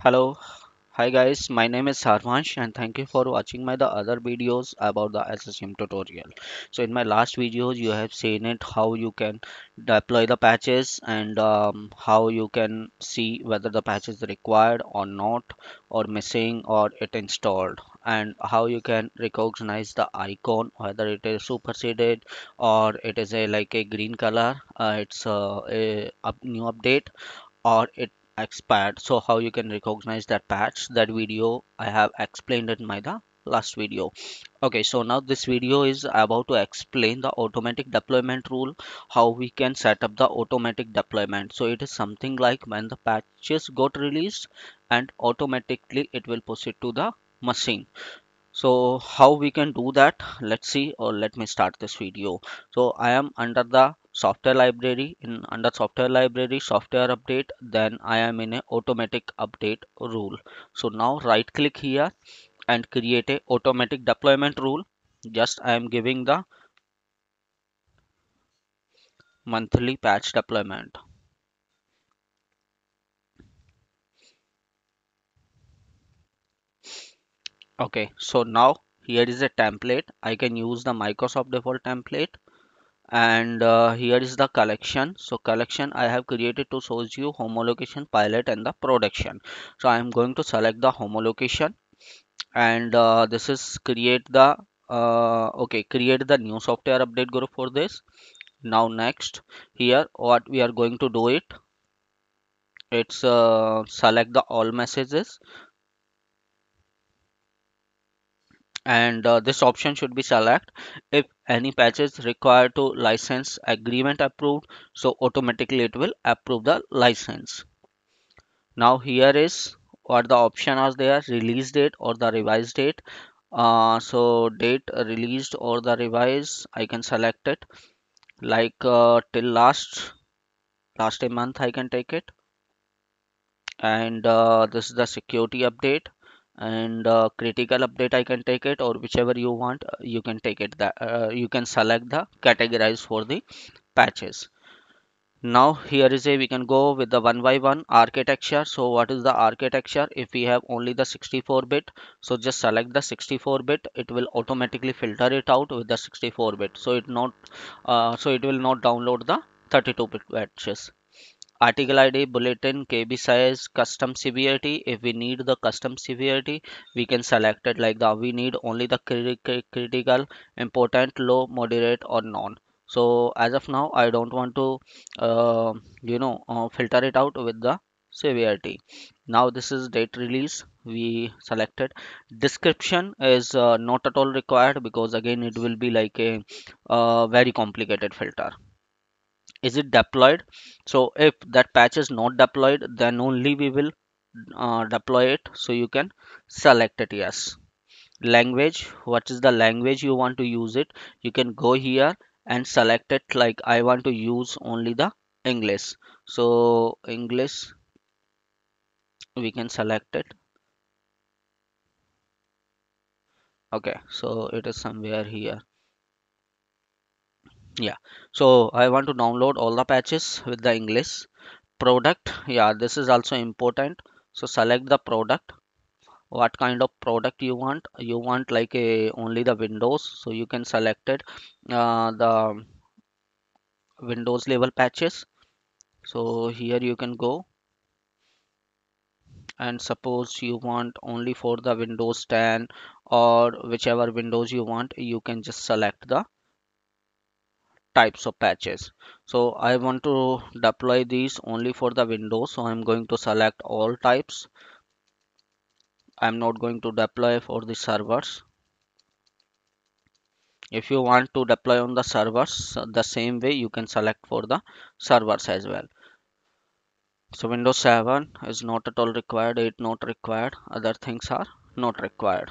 Hello, hi guys, my name is Sarvansh and thank you for watching my the other videos about the SSM tutorial. So in my last videos you have seen it how you can deploy the patches and um, how you can see whether the patch is required or not or missing or it installed and how you can recognize the icon whether it is superseded or it is a like a green color uh, it's uh, a, a new update or it expired so how you can recognize that patch that video i have explained in my the last video okay so now this video is about to explain the automatic deployment rule how we can set up the automatic deployment so it is something like when the patches got released and automatically it will push it to the machine so how we can do that let's see or let me start this video so i am under the software library in under software library software update then I am in a automatic update rule so now right click here and create a automatic deployment rule just I am giving the monthly patch deployment okay so now here is a template I can use the Microsoft default template and uh, here is the collection so collection i have created to show you homologation pilot and the production so i am going to select the homologation and uh, this is create the uh, okay create the new software update group for this now next here what we are going to do it it's uh, select the all messages and uh, this option should be select if any patches required to license agreement approved so automatically it will approve the license now here is what the option are there release date or the revised date uh, so date released or the revised I can select it like uh, till last last a month I can take it and uh, this is the security update and uh, critical update I can take it or whichever you want you can take it that uh, you can select the categorize for the patches now here is a we can go with the one by one architecture so what is the architecture if we have only the 64 bit so just select the 64 bit it will automatically filter it out with the 64 bit so it not uh, so it will not download the 32 bit patches article id bulletin kb size custom severity if we need the custom severity we can select it like that we need only the crit critical important low moderate or non so as of now i don't want to uh, you know uh, filter it out with the severity now this is date release we selected description is uh, not at all required because again it will be like a uh, very complicated filter is it deployed so if that patch is not deployed then only we will uh, deploy it so you can select it yes language what is the language you want to use it you can go here and select it like i want to use only the english so english we can select it okay so it is somewhere here yeah so i want to download all the patches with the english product yeah this is also important so select the product what kind of product you want you want like a only the windows so you can select it uh, the windows level patches so here you can go and suppose you want only for the windows 10 or whichever windows you want you can just select the types of patches so i want to deploy these only for the windows so i'm going to select all types i'm not going to deploy for the servers if you want to deploy on the servers the same way you can select for the servers as well so windows 7 is not at all required It not required other things are not required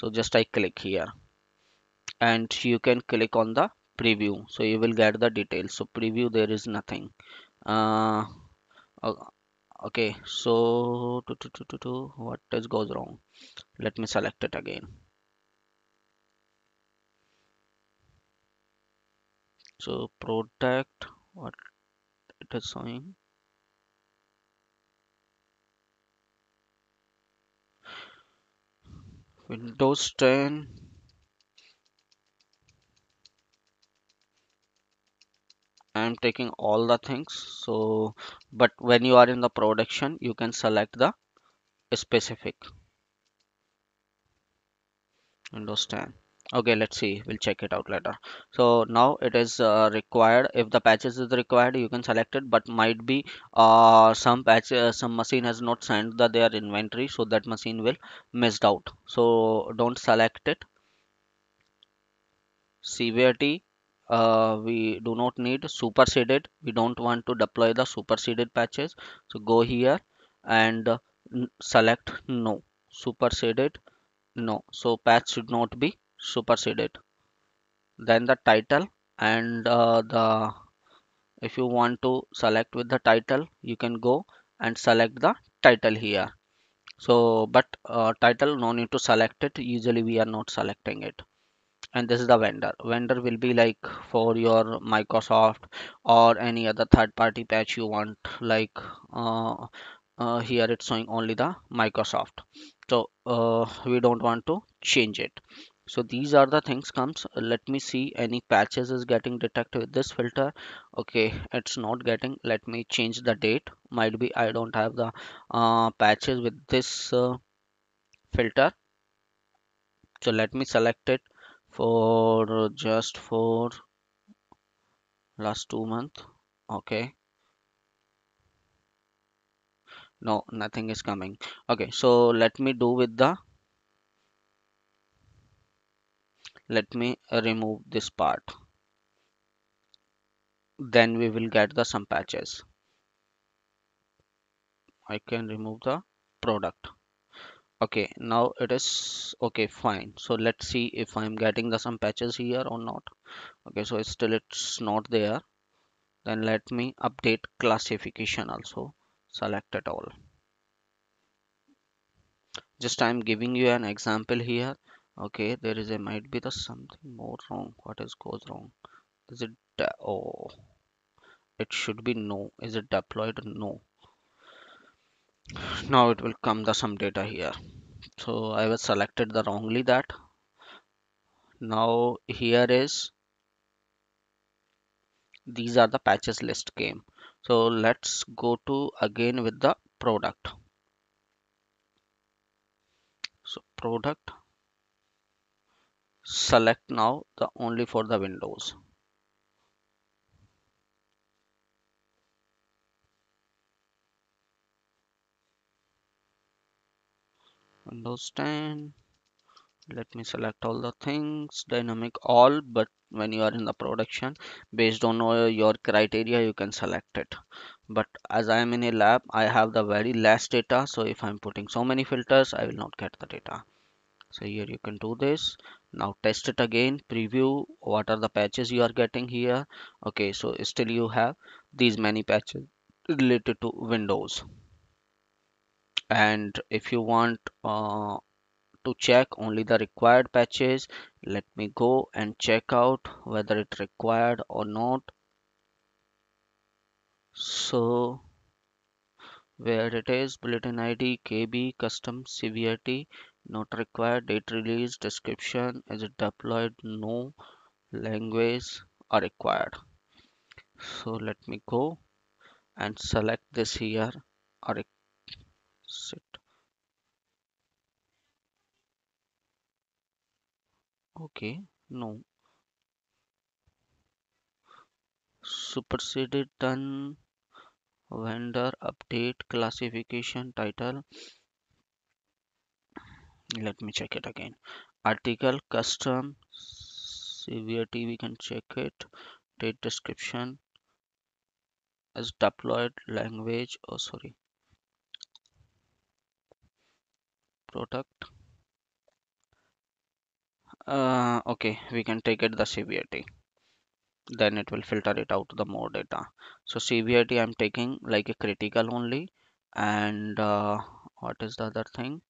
so just i click here and you can click on the preview so you will get the details so preview there is nothing uh, okay so to, to, to, to, what is goes wrong let me select it again so protect what it is showing windows 10 I am taking all the things so but when you are in the production you can select the specific understand okay let's see we'll check it out later so now it is uh, required if the patches is required you can select it but might be uh, some patch uh, some machine has not sent the their inventory so that machine will missed out so don't select it severity uh, we do not need superseded we don't want to deploy the superseded patches so go here and uh, select no superseded no so patch should not be superseded then the title and uh, the if you want to select with the title you can go and select the title here so but uh, title no need to select it usually we are not selecting it and this is the vendor vendor will be like for your microsoft or any other third party patch you want like uh, uh, here it's showing only the microsoft so uh, we don't want to change it so these are the things comes let me see any patches is getting detected with this filter okay it's not getting let me change the date might be i don't have the uh, patches with this uh, filter so let me select it for just for last two month okay no nothing is coming okay so let me do with the let me remove this part then we will get the some patches I can remove the product okay now it is okay fine so let's see if i'm getting the some patches here or not okay so it's still it's not there then let me update classification also select it all just i'm giving you an example here okay there is a might be the something more wrong what is goes wrong is it oh it should be no is it deployed no now it will come the some data here so I was selected the wrongly that now here is these are the patches list came so let's go to again with the product so product select now the only for the windows windows 10 let me select all the things dynamic all but when you are in the production based on your criteria you can select it but as i am in a lab i have the very less data so if i'm putting so many filters i will not get the data so here you can do this now test it again preview what are the patches you are getting here okay so still you have these many patches related to windows and if you want uh, to check only the required patches let me go and check out whether it required or not so where it is bulletin id kb custom severity not required date release description is it deployed no language are required so let me go and select this here are sit okay no superseded done vendor update classification title let me check it again article custom severity we can check it date description as deployed language oh sorry product uh, okay we can take it the CVIT then it will filter it out the more data so CVIT I'm taking like a critical only and uh, what is the other thing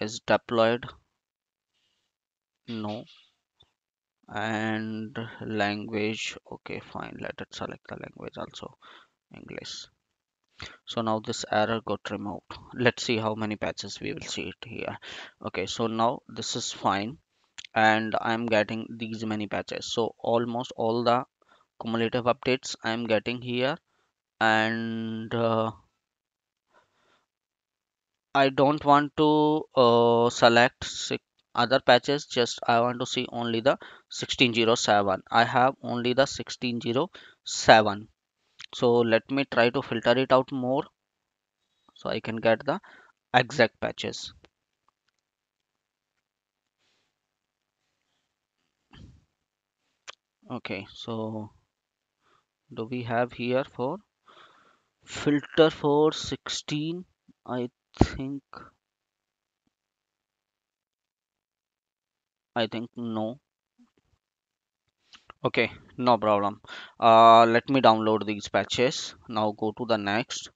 is deployed no and language okay fine let it select the language also English so now this error got removed let's see how many patches we will see it here okay so now this is fine and i'm getting these many patches so almost all the cumulative updates i'm getting here and uh, i don't want to uh, select other patches just i want to see only the 1607 i have only the 1607 so let me try to filter it out more so i can get the exact patches okay so do we have here for filter for 16 i think i think no okay no problem uh, let me download these patches now go to the next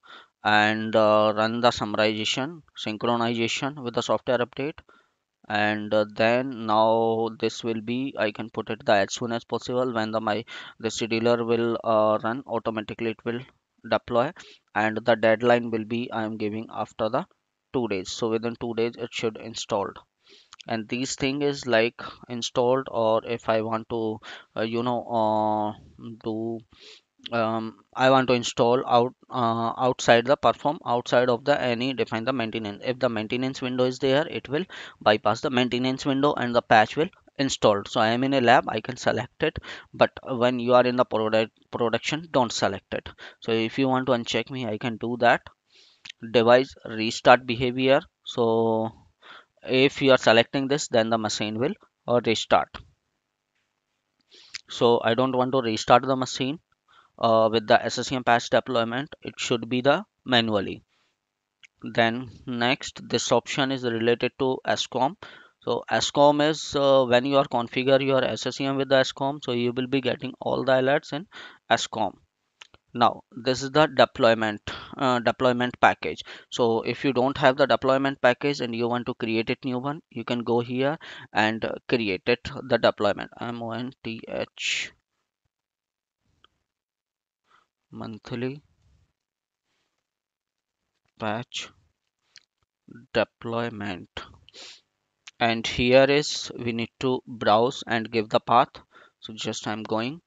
and uh, run the summarization synchronization with the software update and uh, then now this will be I can put it the as soon as possible when the my the scheduler will uh, run automatically it will deploy and the deadline will be I am giving after the two days so within two days it should installed and these thing is like installed or if I want to uh, you know uh, do um, I want to install out uh, outside the perform outside of the any define the maintenance if the maintenance window is there it will bypass the maintenance window and the patch will installed so i am in a lab i can select it but when you are in the product production don't select it so if you want to uncheck me i can do that device restart behavior so if you are selecting this then the machine will uh, restart so i don't want to restart the machine uh, with the SSCM patch deployment it should be the manually then next this option is related to SCOM so SCOM is uh, when you are configure your SSCM with the SCOM so you will be getting all the alerts in SCOM now this is the deployment uh, deployment package so if you don't have the deployment package and you want to create it new one you can go here and create it the deployment m-o-n-t-h monthly patch deployment and here is we need to browse and give the path so just i'm going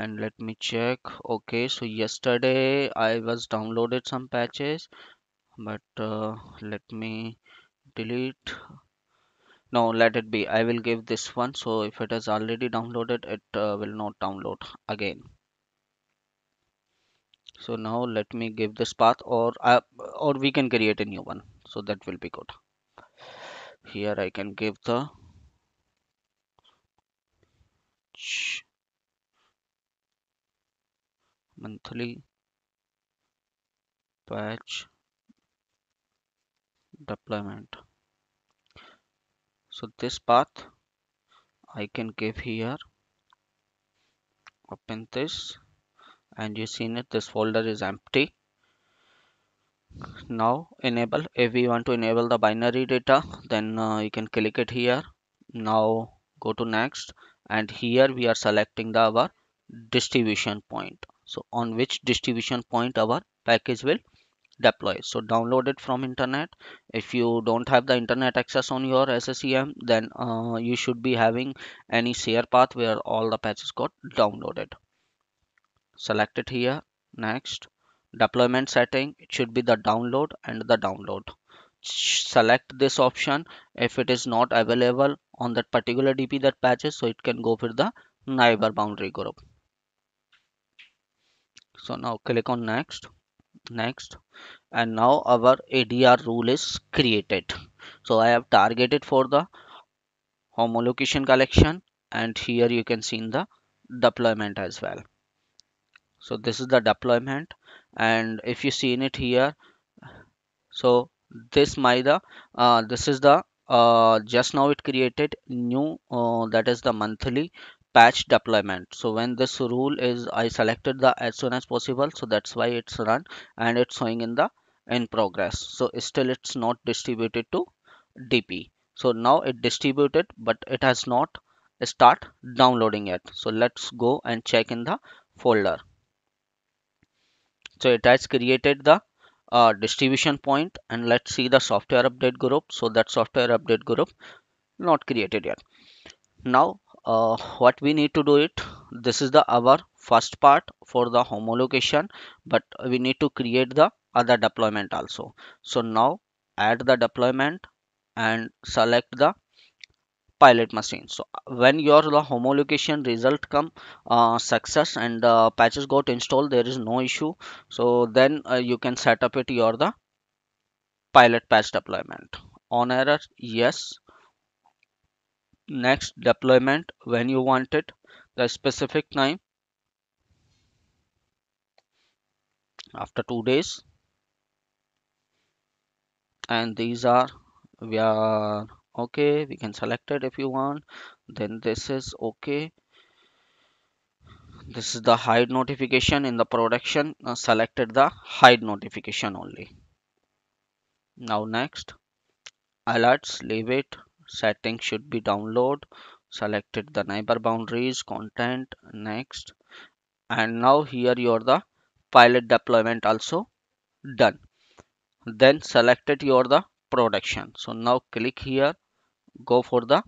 and let me check okay so yesterday I was downloaded some patches but uh, let me delete no let it be I will give this one so if it is already downloaded it uh, will not download again so now let me give this path or uh, or we can create a new one so that will be good here I can give the monthly patch deployment so this path I can give here open this and you seen it this folder is empty now enable if we want to enable the binary data then uh, you can click it here now go to next and here we are selecting the our distribution point so on which distribution point our package will deploy so download it from internet if you don't have the internet access on your ssem then uh, you should be having any share path where all the patches got downloaded select it here next deployment setting it should be the download and the download select this option if it is not available on that particular dp that patches so it can go for the neighbor boundary group so now click on next next and now our adr rule is created so i have targeted for the homolocation collection and here you can see in the deployment as well so this is the deployment and if you see in it here so this my the uh, this is the uh, just now it created new uh, that is the monthly patch deployment so when this rule is i selected the as soon as possible so that's why it's run and it's showing in the in progress so still it's not distributed to dp so now it distributed but it has not start downloading it so let's go and check in the folder so it has created the uh, distribution point and let's see the software update group so that software update group not created yet now uh, what we need to do it this is the our first part for the homologation but we need to create the other deployment also so now add the deployment and select the pilot machine so when your the homologation result come uh, success and uh, patches got installed there is no issue so then uh, you can set up it your the pilot patch deployment on error yes next deployment when you want it the specific time after two days and these are we are okay we can select it if you want then this is okay this is the hide notification in the production uh, selected the hide notification only now next alerts leave it Setting should be download selected the neighbor boundaries content next and now here your the pilot deployment also done then selected your the production so now click here go for the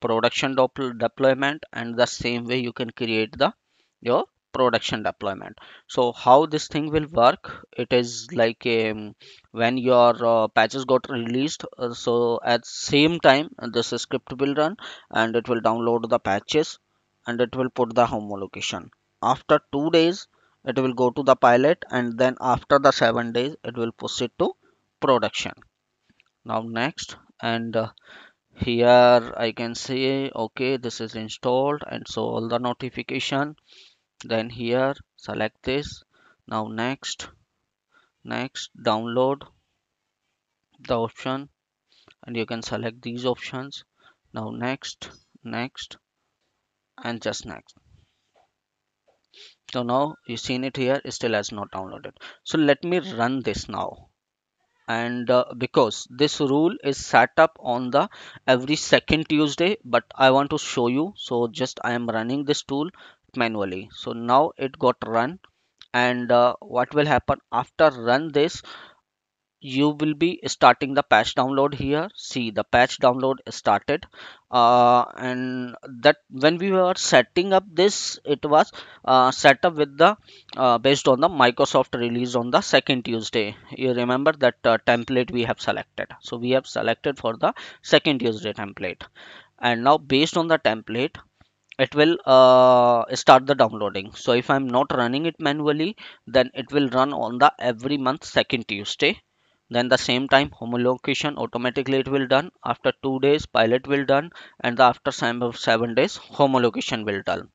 production deployment and the same way you can create the your production deployment so how this thing will work it is like um, when your uh, patches got released uh, so at same time uh, this script will run and it will download the patches and it will put the home location. after two days it will go to the pilot and then after the seven days it will push it to production now next and uh, here i can say okay this is installed and so all the notification then here select this now next next download the option and you can select these options now next next and just next so now you seen it here it still has not downloaded so let me run this now and uh, because this rule is set up on the every second tuesday but i want to show you so just i am running this tool manually so now it got run and uh, what will happen after run this you will be starting the patch download here see the patch download started uh, and that when we were setting up this it was uh, set up with the uh, based on the microsoft release on the second tuesday you remember that uh, template we have selected so we have selected for the second tuesday template and now based on the template it will uh, start the downloading so if i'm not running it manually then it will run on the every month second tuesday then the same time homologation automatically it will done after two days pilot will done and after seven days homologation will done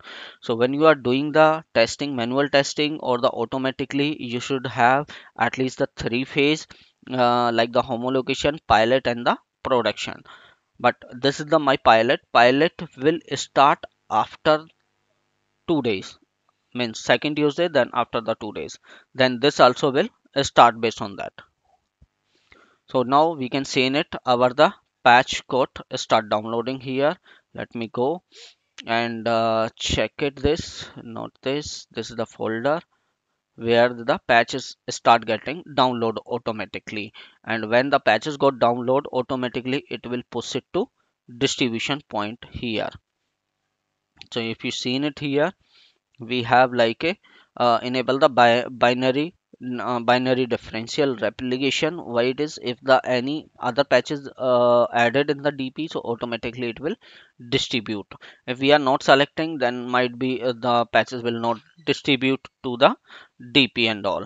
so when you are doing the testing manual testing or the automatically you should have at least the three phase uh, like the homologation pilot and the production but this is the my pilot pilot will start after two days means second tuesday then after the two days then this also will start based on that so now we can see in it our the patch code start downloading here let me go and uh, check it this not this this is the folder where the patches start getting download automatically and when the patches got download automatically it will push it to distribution point here so if you seen it here we have like a uh, enable the bi binary uh, binary differential replication why it is if the any other patches uh, added in the dp so automatically it will distribute if we are not selecting then might be uh, the patches will not distribute to the dp and all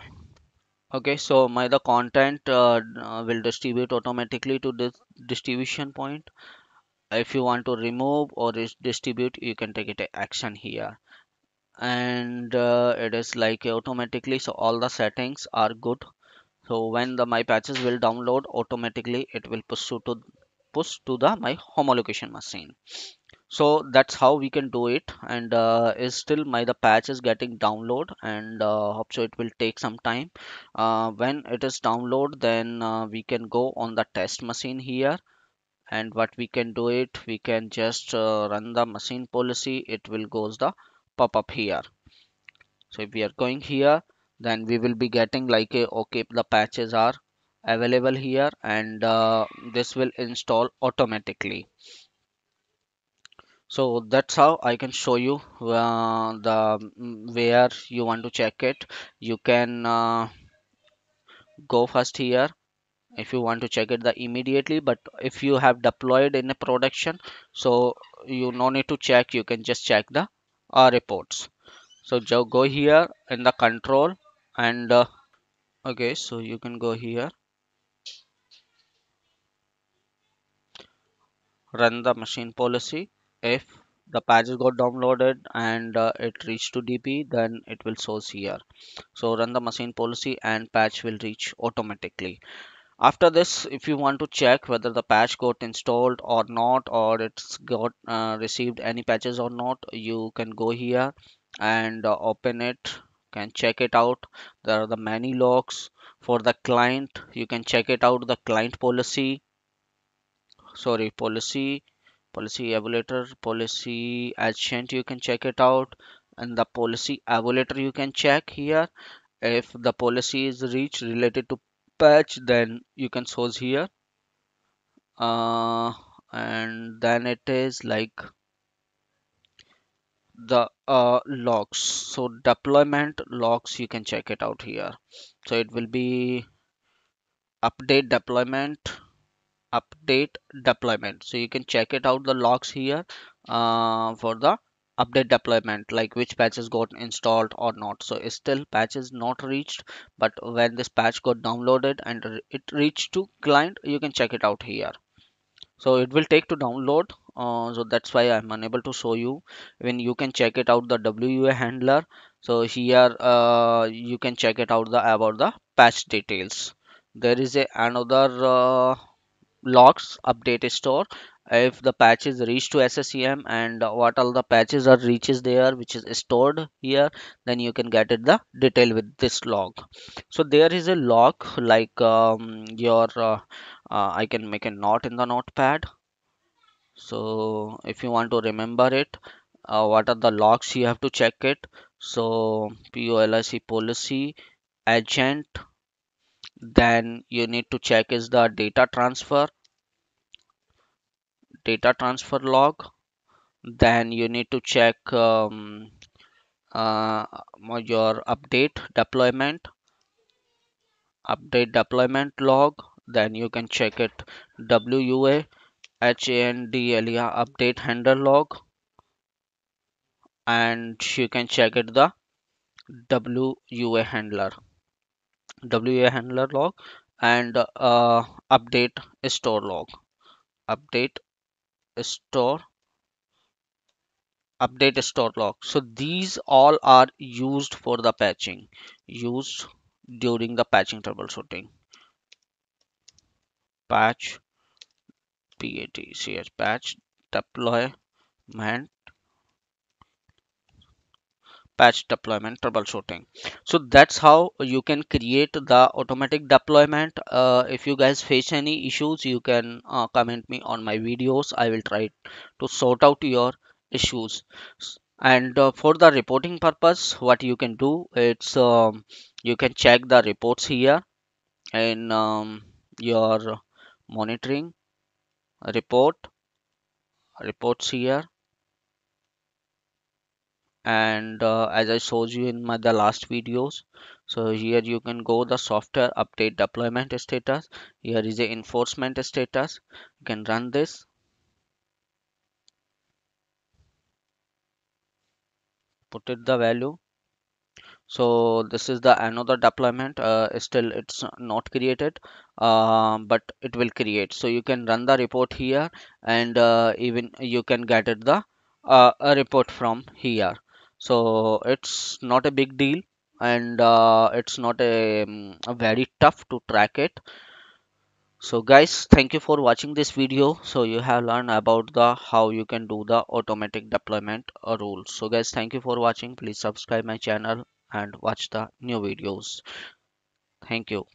okay so my the content uh, uh, will distribute automatically to this distribution point if you want to remove or distribute you can take it action here and uh, it is like automatically so all the settings are good so when the my patches will download automatically it will push to, push to the my homologation machine so that's how we can do it and uh, is still my the patch is getting download and uh, hope so it will take some time uh, when it is download then uh, we can go on the test machine here and what we can do it we can just uh, run the machine policy it will goes the pop-up here so if we are going here then we will be getting like a okay the patches are available here and uh, this will install automatically so that's how i can show you uh, the mm, where you want to check it you can uh, go first here if you want to check it the immediately but if you have deployed in a production so you no need to check you can just check the uh, reports so go here in the control and uh, okay so you can go here run the machine policy if the patches got downloaded and uh, it reached to dp then it will source here so run the machine policy and patch will reach automatically after this if you want to check whether the patch got installed or not or it's got uh, received any patches or not you can go here and uh, open it can check it out there are the many logs for the client you can check it out the client policy sorry policy policy evaluator policy agent you can check it out and the policy evaluator you can check here if the policy is reached related to patch then you can source here uh, and then it is like the uh, logs so deployment logs you can check it out here so it will be update deployment update deployment so you can check it out the logs here uh, for the update deployment like which patches got installed or not so it's still patch is not reached but when this patch got downloaded and it reached to client you can check it out here so it will take to download uh, so that's why i'm unable to show you when you can check it out the WUA handler so here uh, you can check it out the about the patch details there is a another uh, logs update store if the patches reach to SSEM and what all the patches are reaches there which is stored here then you can get it the detail with this log so there is a log like um, your uh, uh, I can make a note in the notepad so if you want to remember it uh, what are the logs you have to check it so POLIC policy agent then you need to check is the data transfer data transfer log then you need to check um, uh, your update deployment update deployment log then you can check it WUA HANDLEA update handler log and you can check it the WUA handler WUA handler log and uh, update store log update store update store log so these all are used for the patching used during the patching troubleshooting patch patch patch deployment patch deployment troubleshooting so that's how you can create the automatic deployment uh, if you guys face any issues you can uh, comment me on my videos i will try to sort out your issues and uh, for the reporting purpose what you can do it's um, you can check the reports here in um, your monitoring report reports here and uh, as I showed you in my the last videos so here you can go the software update deployment status here is the enforcement status you can run this put it the value so this is the another deployment uh, still it's not created uh, but it will create so you can run the report here and uh, even you can get it the uh, report from here so it's not a big deal and uh, it's not a, um, a very tough to track it so guys thank you for watching this video so you have learned about the how you can do the automatic deployment rules so guys thank you for watching please subscribe my channel and watch the new videos thank you